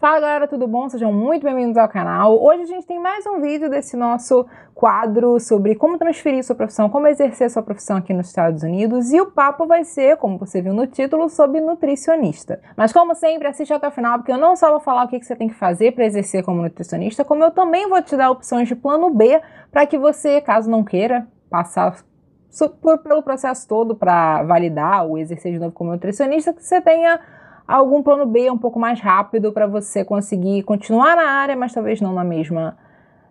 Fala galera, tudo bom? Sejam muito bem-vindos ao canal. Hoje a gente tem mais um vídeo desse nosso quadro sobre como transferir sua profissão, como exercer sua profissão aqui nos Estados Unidos e o papo vai ser, como você viu no título, sobre nutricionista. Mas como sempre, assiste até o final porque eu não só vou falar o que você tem que fazer para exercer como nutricionista, como eu também vou te dar opções de plano B para que você, caso não queira, passar por, pelo processo todo para validar ou exercer de novo como nutricionista, que você tenha algum plano B um pouco mais rápido para você conseguir continuar na área, mas talvez não na mesma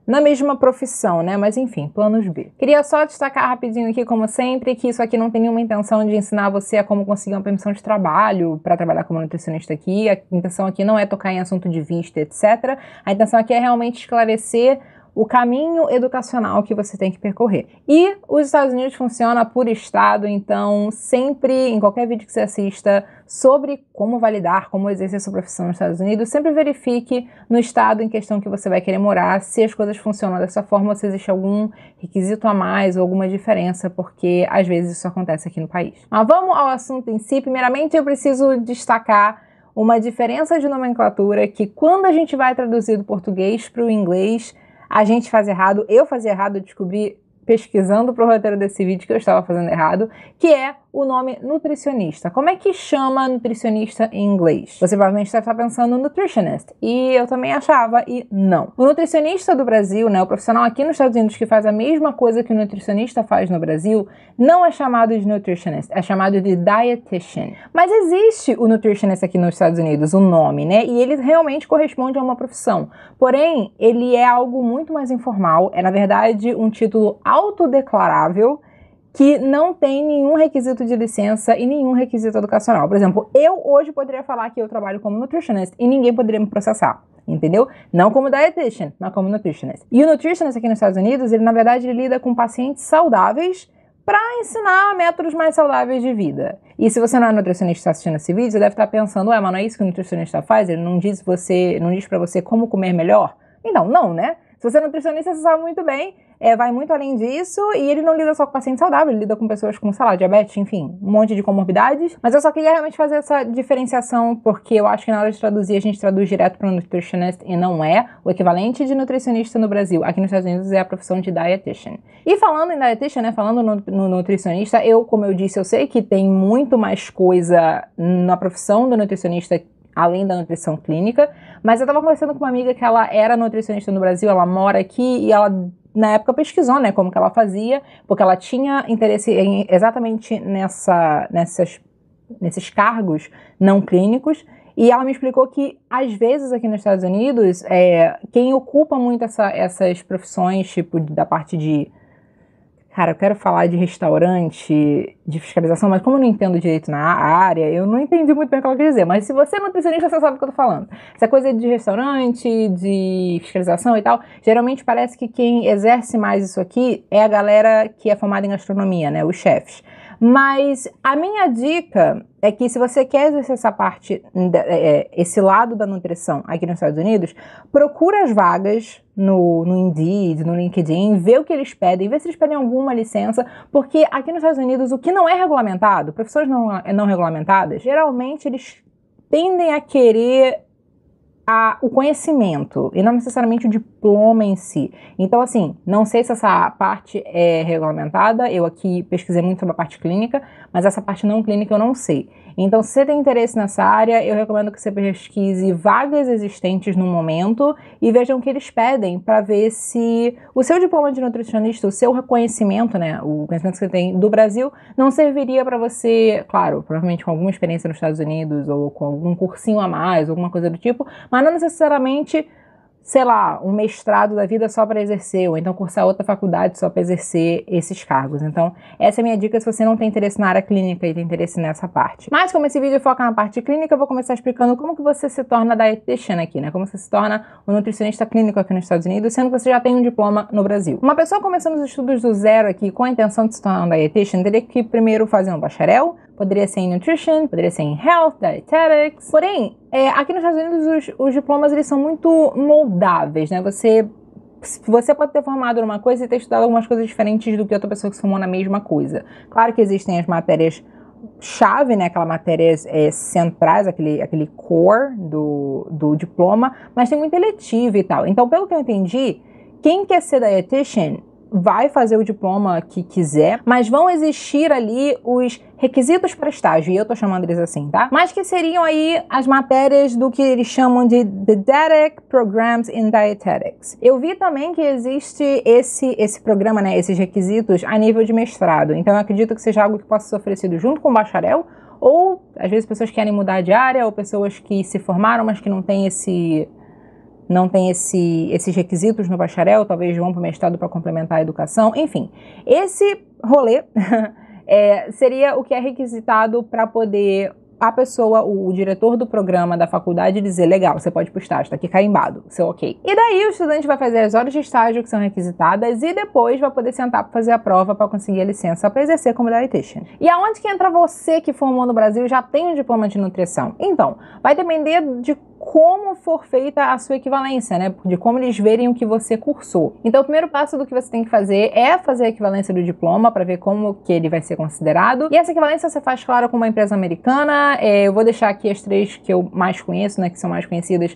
na mesma profissão, né? Mas enfim, planos B. Queria só destacar rapidinho aqui, como sempre, que isso aqui não tem nenhuma intenção de ensinar você a como conseguir uma permissão de trabalho para trabalhar como nutricionista aqui. A intenção aqui não é tocar em assunto de vista, etc. A intenção aqui é realmente esclarecer o caminho educacional que você tem que percorrer. E os Estados Unidos funciona por estado, então sempre em qualquer vídeo que você assista sobre como validar, como exercer sua profissão nos Estados Unidos, sempre verifique no estado em questão que você vai querer morar se as coisas funcionam dessa forma, se existe algum requisito a mais ou alguma diferença, porque às vezes isso acontece aqui no país. Mas vamos ao assunto em si. Primeiramente, eu preciso destacar uma diferença de nomenclatura que, quando a gente vai traduzir do português para o inglês, a gente faz errado, eu fazia errado, eu descobri pesquisando pro roteiro desse vídeo que eu estava fazendo errado, que é o nome nutricionista. Como é que chama nutricionista em inglês? Você provavelmente deve estar pensando nutritionist. E eu também achava, e não. O nutricionista do Brasil, né, o profissional aqui nos Estados Unidos que faz a mesma coisa que o nutricionista faz no Brasil, não é chamado de nutritionist, é chamado de dietitian. Mas existe o nutritionist aqui nos Estados Unidos, o nome, né? E ele realmente corresponde a uma profissão. Porém, ele é algo muito mais informal, é na verdade um título autodeclarável que não tem nenhum requisito de licença e nenhum requisito educacional. Por exemplo, eu hoje poderia falar que eu trabalho como nutritionist e ninguém poderia me processar. Entendeu? Não como dietitian, mas como nutritionist. E o nutritionist aqui nos Estados Unidos, ele na verdade ele lida com pacientes saudáveis para ensinar métodos mais saudáveis de vida. E se você não é nutricionista tá assistindo esse vídeo, você deve estar tá pensando, ué, mas não é isso que o nutricionista faz? Ele não diz você, não diz para você como comer melhor? Então, não, né? Se você é nutricionista, você sabe muito bem é, vai muito além disso e ele não lida só com paciente saudável, ele lida com pessoas com, sei lá, diabetes, enfim, um monte de comorbidades. Mas eu só queria realmente fazer essa diferenciação porque eu acho que na hora de traduzir a gente traduz direto para nutritionist e não é o equivalente de nutricionista no Brasil. Aqui nos Estados Unidos é a profissão de dietitian. E falando em dietitian, né, falando no, no nutricionista, eu, como eu disse, eu sei que tem muito mais coisa na profissão do nutricionista além da nutrição clínica. Mas eu tava conversando com uma amiga que ela era nutricionista no Brasil, ela mora aqui e ela na época pesquisou, né, como que ela fazia, porque ela tinha interesse em, exatamente nessa, nessas, nesses cargos não clínicos. E ela me explicou que, às vezes, aqui nos Estados Unidos, é, quem ocupa muito essa, essas profissões, tipo, da parte de cara, eu quero falar de restaurante, de fiscalização, mas como eu não entendo direito na área, eu não entendi muito bem o que ela quer dizer. Mas se você é nutricionista, você sabe o que eu tô falando. Essa coisa de restaurante, de fiscalização e tal, geralmente parece que quem exerce mais isso aqui é a galera que é formada em gastronomia, né? Os chefes. Mas a minha dica é que se você quer exercer essa parte, é, é, esse lado da nutrição aqui nos Estados Unidos, procura as vagas no, no Indeed, no LinkedIn, vê o que eles pedem, vê se eles pedem alguma licença, porque aqui nos Estados Unidos o que não é regulamentado, professores não, não regulamentadas, geralmente eles tendem a querer a, o conhecimento e não necessariamente o diploma em si. Então, assim, não sei se essa parte é regulamentada, eu aqui pesquisei muito sobre a parte clínica, mas essa parte não clínica eu não sei. Então, se tem interesse nessa área, eu recomendo que você pesquise vagas existentes no momento e vejam o que eles pedem para ver se o seu diploma de nutricionista, o seu reconhecimento, né, o conhecimento que você tem do Brasil, não serviria para você, claro, provavelmente com alguma experiência nos Estados Unidos ou com algum cursinho a mais, alguma coisa do tipo, mas não necessariamente sei lá, um mestrado da vida só para exercer, ou então cursar outra faculdade só para exercer esses cargos. Então, essa é a minha dica se você não tem interesse na área clínica e tem interesse nessa parte. Mas como esse vídeo foca na parte clínica, eu vou começar explicando como que você se torna dietitian aqui, né? Como você se torna um nutricionista clínico aqui nos Estados Unidos, sendo que você já tem um diploma no Brasil. Uma pessoa começando os estudos do zero aqui com a intenção de se tornar um dietitian teria que primeiro fazer um bacharel, poderia ser em nutrition, poderia ser em health, dietetics. Porém, é, aqui nos Estados Unidos, os, os, diplomas eles são muito moldáveis, né? Você, você pode ter formado numa coisa e ter estudado algumas coisas diferentes do que outra pessoa que se formou na mesma coisa. Claro que existem as matérias chave, né, aquela matéria é, centrais, aquele, aquele core do, do diploma, mas tem muito eletivo e tal. Então, pelo que eu entendi, quem quer ser dietitian vai fazer o diploma que quiser, mas vão existir ali os requisitos para estágio, e eu tô chamando eles assim, tá? Mas que seriam aí as matérias do que eles chamam de Didactic Programs in Dietetics. Eu vi também que existe esse, esse programa, né, esses requisitos a nível de mestrado, então eu acredito que seja algo que possa ser oferecido junto com o bacharel, ou às vezes pessoas querem mudar de área, ou pessoas que se formaram, mas que não têm esse não tem esse, esses requisitos no bacharel, talvez vão para o mestrado para complementar a educação, enfim. Esse rolê é, seria o que é requisitado para poder a pessoa, o diretor do programa da faculdade dizer, legal, você pode postar está tá aqui carimbado, seu ok. E daí o estudante vai fazer as horas de estágio que são requisitadas e depois vai poder sentar para fazer a prova para conseguir a licença para exercer como dietitian. E aonde que entra você que formou no Brasil e já tem um diploma de nutrição? Então, vai depender de como for feita a sua equivalência, né? De como eles verem o que você cursou. Então, o primeiro passo do que você tem que fazer é fazer a equivalência do diploma para ver como que ele vai ser considerado. E essa equivalência você faz, claro, com uma empresa americana. É, eu vou deixar aqui as três que eu mais conheço, né? Que são mais conhecidas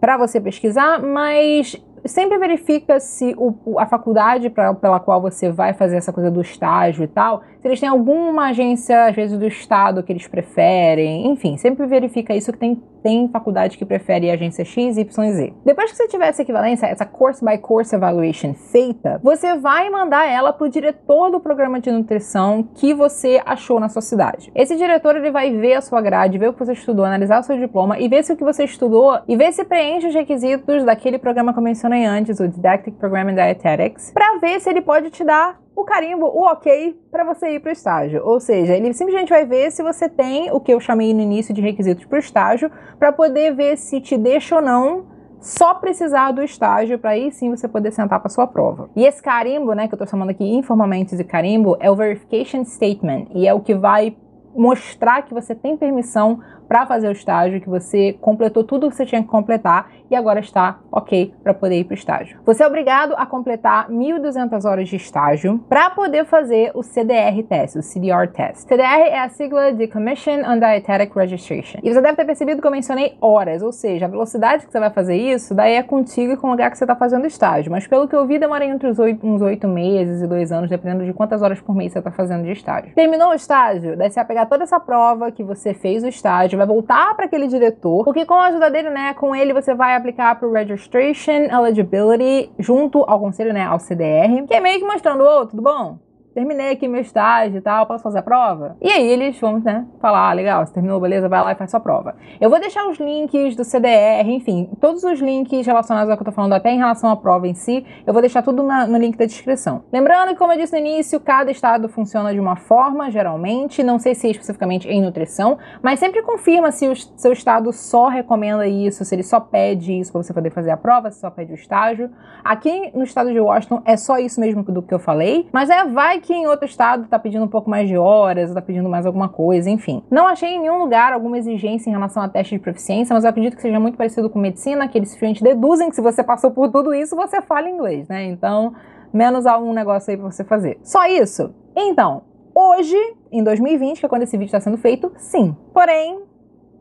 para você pesquisar, mas sempre verifica se o, a faculdade pra, pela qual você vai fazer essa coisa do estágio e tal, se eles têm alguma agência, às vezes, do estado que eles preferem, enfim, sempre verifica isso que tem tem faculdade que prefere agência X, Y, Z. Depois que você tiver essa equivalência, essa course by course evaluation feita, você vai mandar ela para o diretor do programa de nutrição que você achou na sua cidade. Esse diretor ele vai ver a sua grade, ver o que você estudou, analisar o seu diploma e ver se o que você estudou e ver se preenche os requisitos daquele programa que eu mencionei antes, o Didactic Program in Dietetics, para ver se ele pode te dar o carimbo, o ok, para você ir para o estágio. Ou seja, ele simplesmente vai ver se você tem o que eu chamei no início de requisitos para o estágio, para poder ver se te deixa ou não só precisar do estágio para aí sim você poder sentar para sua prova. E esse carimbo, né, que eu estou chamando aqui informalmente de carimbo, é o verification statement e é o que vai mostrar que você tem permissão para fazer o estágio, que você completou tudo o que você tinha que completar e agora está ok para poder ir para o estágio. Você é obrigado a completar 1.200 horas de estágio para poder fazer o CDR test, o CDR test. CDR é a sigla de Commission on Dietetic Registration. E você deve ter percebido que eu mencionei horas, ou seja, a velocidade que você vai fazer isso, daí é contigo e com o lugar que você está fazendo o estágio. Mas pelo que eu vi, demora entre os 8, uns oito meses e dois anos, dependendo de quantas horas por mês você está fazendo de estágio. Terminou o estágio, daí você vai pegar toda essa prova que você fez o estágio, gente vai voltar para aquele diretor, porque com a ajuda dele, né, com ele você vai aplicar para o Registration Eligibility junto ao conselho, né, ao CDR, que é meio que mostrando, ô, oh, tudo bom? terminei aqui meu estágio e tal, posso fazer a prova? E aí eles vão, né, falar, ah, legal, você terminou, beleza, vai lá e faz sua prova. Eu vou deixar os links do CDR, enfim, todos os links relacionados ao que eu tô falando, até em relação à prova em si, eu vou deixar tudo na, no link da descrição. Lembrando que, como eu disse no início, cada estado funciona de uma forma, geralmente, não sei se é especificamente em nutrição, mas sempre confirma se o seu estado só recomenda isso, se ele só pede isso para você poder fazer a prova, se só pede o estágio. Aqui no estado de Washington é só isso mesmo do que eu falei, mas é vai aqui em outro estado está pedindo um pouco mais de horas, está pedindo mais alguma coisa, enfim. Não achei em nenhum lugar alguma exigência em relação a teste de proficiência, mas eu acredito que seja muito parecido com medicina, que eles simplesmente deduzem que se você passou por tudo isso, você fala inglês, né? Então, menos algum negócio aí para você fazer. Só isso? Então, hoje, em 2020, que é quando esse vídeo está sendo feito, sim. Porém,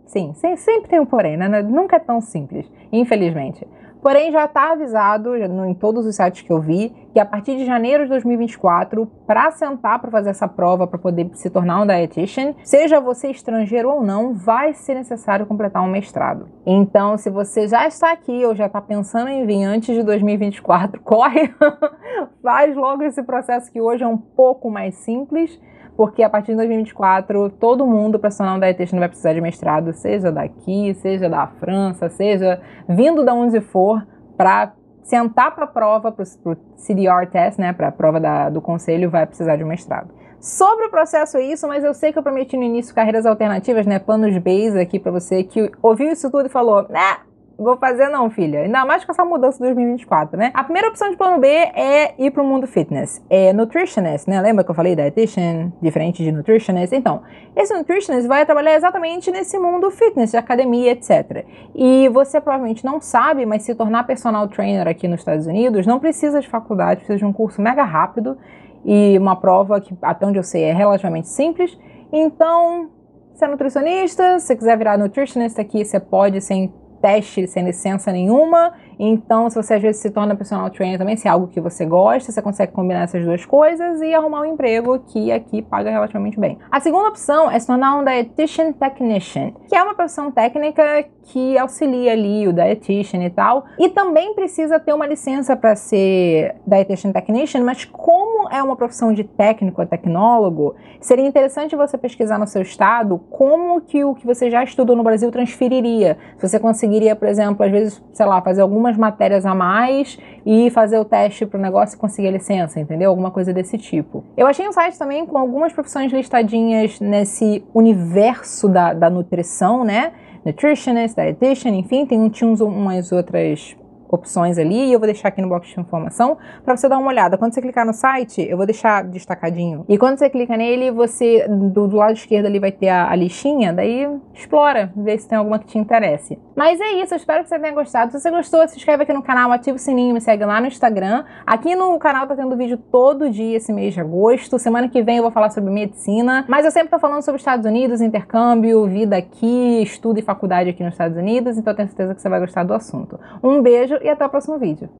Sim, sempre tem um porém, né? Nunca é tão simples, infelizmente. Porém, já está avisado em todos os sites que eu vi que a partir de janeiro de 2024, para sentar para fazer essa prova para poder se tornar um dietitian, seja você estrangeiro ou não, vai ser necessário completar um mestrado. Então, se você já está aqui ou já está pensando em vir antes de 2024, corre, faz logo esse processo que hoje é um pouco mais simples porque a partir de 2024, todo mundo profissional da não vai precisar de mestrado, seja daqui, seja da França, seja vindo da onde for, para sentar para a prova, para o CDR test, né, para a prova da, do conselho, vai precisar de um mestrado. Sobre o processo é isso, mas eu sei que eu prometi no início carreiras alternativas, né, planos Bs aqui para você que ouviu isso tudo e falou, né, nah, vou fazer não, filha. Ainda mais com essa mudança de 2024, né? A primeira opção de plano B é ir pro mundo fitness. É nutritionist, né? Lembra que eu falei dietitian, diferente de nutritionist? Então, esse nutritionist vai trabalhar exatamente nesse mundo fitness, academia, etc. E você provavelmente não sabe, mas se tornar personal trainer aqui nos Estados Unidos não precisa de faculdade, precisa de um curso mega rápido e uma prova que, até onde eu sei, é relativamente simples. Então, se é nutricionista, se quiser virar nutritionist aqui, você pode sem teste sem licença nenhuma então, se você às vezes se torna personal trainer também, se é algo que você gosta, você consegue combinar essas duas coisas e arrumar um emprego que aqui paga relativamente bem. A segunda opção é se tornar um dietitian technician, que é uma profissão técnica que auxilia ali o dietitian e tal, e também precisa ter uma licença para ser dietitian technician, mas como é uma profissão de técnico ou tecnólogo, seria interessante você pesquisar no seu estado como que o que você já estudou no Brasil transferiria. Se você conseguiria, por exemplo, às vezes, sei lá, fazer alguma algumas matérias a mais e fazer o teste para o negócio e conseguir a licença, entendeu? Alguma coisa desse tipo. Eu achei um site também com algumas profissões listadinhas nesse universo da, da nutrição, né? Nutritionist, dietitian, enfim, tem, tinha uns, umas outras opções ali e eu vou deixar aqui no box de informação para você dar uma olhada. Quando você clicar no site, eu vou deixar destacadinho. E quando você clica nele, você do, do lado esquerdo ali vai ter a, a listinha, daí explora, vê se tem alguma que te interesse. Mas é isso, eu espero que você tenha gostado. Se você gostou, se inscreve aqui no canal, ativa o sininho, me segue lá no Instagram. Aqui no canal tá tendo vídeo todo dia esse mês de agosto. Semana que vem eu vou falar sobre medicina, mas eu sempre tô falando sobre Estados Unidos, intercâmbio, vida aqui, estudo e faculdade aqui nos Estados Unidos, então tenho certeza que você vai gostar do assunto. Um beijo e até o próximo vídeo.